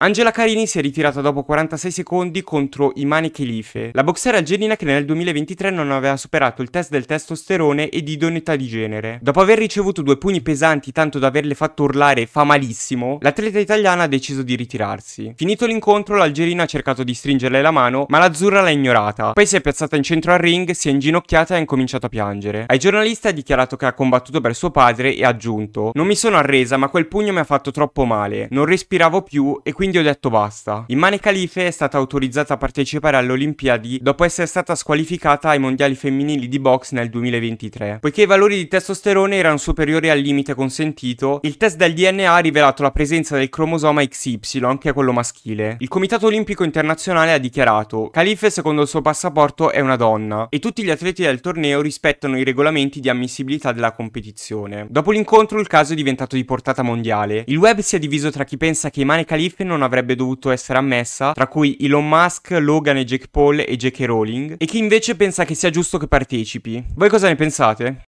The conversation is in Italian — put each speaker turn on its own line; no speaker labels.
Angela Carini si è ritirata dopo 46 secondi contro Imani Khelife, la boxer algerina che nel 2023 non aveva superato il test del testosterone e di idoneità di genere. Dopo aver ricevuto due pugni pesanti tanto da averle fatto urlare fa malissimo, l'atleta italiana ha deciso di ritirarsi. Finito l'incontro, l'algerina ha cercato di stringerle la mano, ma l'azzurra l'ha ignorata. Poi si è piazzata in centro al ring, si è inginocchiata e ha incominciato a piangere. Ai giornalisti ha dichiarato che ha combattuto per suo padre e ha aggiunto: "Non mi sono arresa, ma quel pugno mi ha fatto troppo male. Non respiravo più e quindi quindi ho detto basta. Imane Khalife è stata autorizzata a partecipare alle Olimpiadi dopo essere stata squalificata ai mondiali femminili di box nel 2023. Poiché i valori di testosterone erano superiori al limite consentito, il test del DNA ha rivelato la presenza del cromosoma XY, anche quello maschile. Il Comitato Olimpico Internazionale ha dichiarato Khalife secondo il suo passaporto è una donna e tutti gli atleti del torneo rispettano i regolamenti di ammissibilità della competizione. Dopo l'incontro il caso è diventato di portata mondiale. Il web si è diviso tra chi pensa che Imane Khalife non non avrebbe dovuto essere ammessa, tra cui Elon Musk, Logan e Jake Paul e J.K. Rowling, e chi invece pensa che sia giusto che partecipi. Voi cosa ne pensate?